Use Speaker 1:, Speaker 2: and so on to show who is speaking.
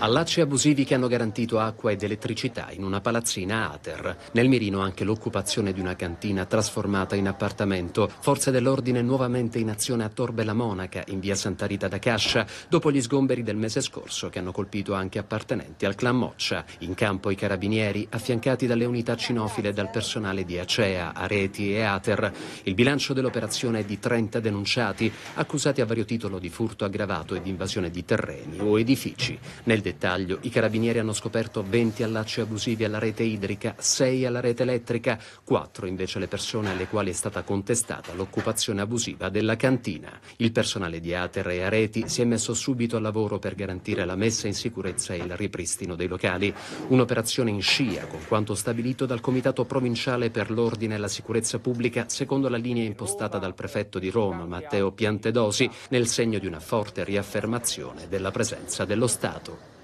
Speaker 1: Allacci abusivi che hanno garantito acqua ed elettricità in una palazzina Ater. Nel mirino anche l'occupazione di una cantina trasformata in appartamento. Forze dell'ordine nuovamente in azione a Torbe la Monaca, in via Santa Rita da Cascia, dopo gli sgomberi del mese scorso che hanno colpito anche appartenenti al clan Moccia. In campo i carabinieri, affiancati dalle unità cinofile e dal personale di Acea, Areti e Ater. Il bilancio dell'operazione è di 30 denunciati, accusati a vario titolo di furto aggravato e di invasione di terreni o edifici. Nel dettaglio, i carabinieri hanno scoperto 20 allacci abusivi alla rete idrica, 6 alla rete elettrica, 4 invece le persone alle quali è stata contestata l'occupazione abusiva della cantina. Il personale di Ater e Areti si è messo subito al lavoro per garantire la messa in sicurezza e il ripristino dei locali. Un'operazione in scia con quanto stabilito dal Comitato Provinciale per l'Ordine e la Sicurezza Pubblica secondo la linea impostata dal prefetto di Roma, Matteo Piantedosi, nel segno di una forte riaffermazione della presenza dello Stato.